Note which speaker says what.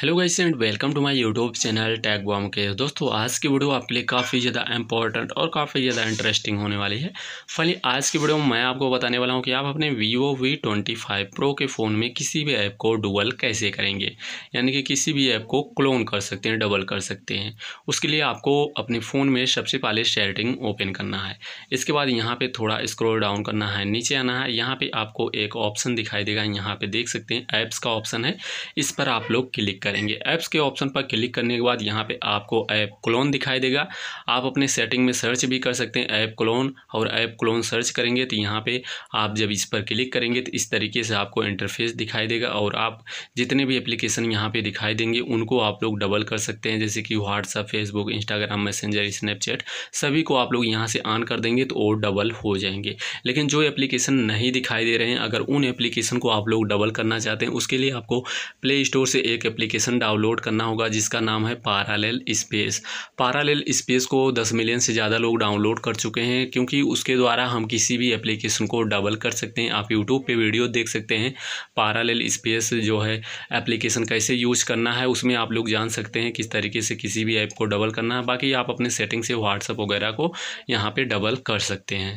Speaker 1: hello guys and welcome to my YouTube channel टैग बॉम के दोस्तों आज की वीडियो आपके लिए काफ़ी ज़्यादा इंपॉर्टेंट और काफ़ी ज़्यादा इंटरेस्टिंग होने वाली है फली आज की वीडियो में मैं आपको बताने वाला हूं कि आप अपने Vivo V twenty five pro के फ़ोन में किसी भी ऐप को डुबल कैसे करेंगे यानी कि किसी भी ऐप को क्लोन कर सकते हैं डबल कर सकते हैं उसके लिए आपको अपने फ़ोन में सबसे पहले सेटिंग ओपन करना है इसके बाद यहाँ पर थोड़ा स्क्रोल डाउन करना है नीचे आना है यहाँ पर आपको एक ऑप्शन दिखाई देगा यहाँ पर देख सकते हैं ऐप्स का ऑप्शन है इस पर आप लोग क्लिक करेंगे ऐप्स के ऑप्शन पर क्लिक करने के बाद यहाँ पे आपको ऐप क्लोन दिखाई देगा आप अपने सेटिंग में सर्च भी कर सकते हैं ऐप क्लोन और ऐप क्लोन सर्च करेंगे तो यहाँ पे आप जब इस पर क्लिक करेंगे तो इस तरीके से आपको इंटरफेस दिखाई देगा और आप जितने भी एप्लीकेशन यहाँ पर दिखाई देंगे उनको आप लोग डबल कर सकते हैं जैसे कि WhatsApp Facebook Instagram Messenger Snapchat सभी को आप लोग यहाँ से ऑन कर देंगे तो और डबल हो जाएंगे लेकिन जो एप्लीकेशन नहीं दिखाई दे रहे हैं अगर उन एप्लीकेशन को आप लोग डबल करना चाहते हैं उसके लिए आपको प्ले स्टोर से एक एप्लीकेशन एप्लीकेशन डाउनलोड करना होगा जिसका नाम है पारालेल स्पेस पारालेल स्पेस को 10 मिलियन से ज़्यादा लोग डाउनलोड कर चुके हैं क्योंकि उसके द्वारा हम किसी भी एप्लीकेशन को डबल कर सकते हैं आप यूट्यूब पे वीडियो देख सकते हैं पारालेल स्पेस जो है एप्लीकेशन कैसे यूज करना है उसमें आप लोग जान सकते हैं किस तरीके से किसी भी ऐप को डबल करना है बाकी आप अपने सेटिंग से व्हाट्सअप वगैरह को यहाँ पर डबल कर सकते हैं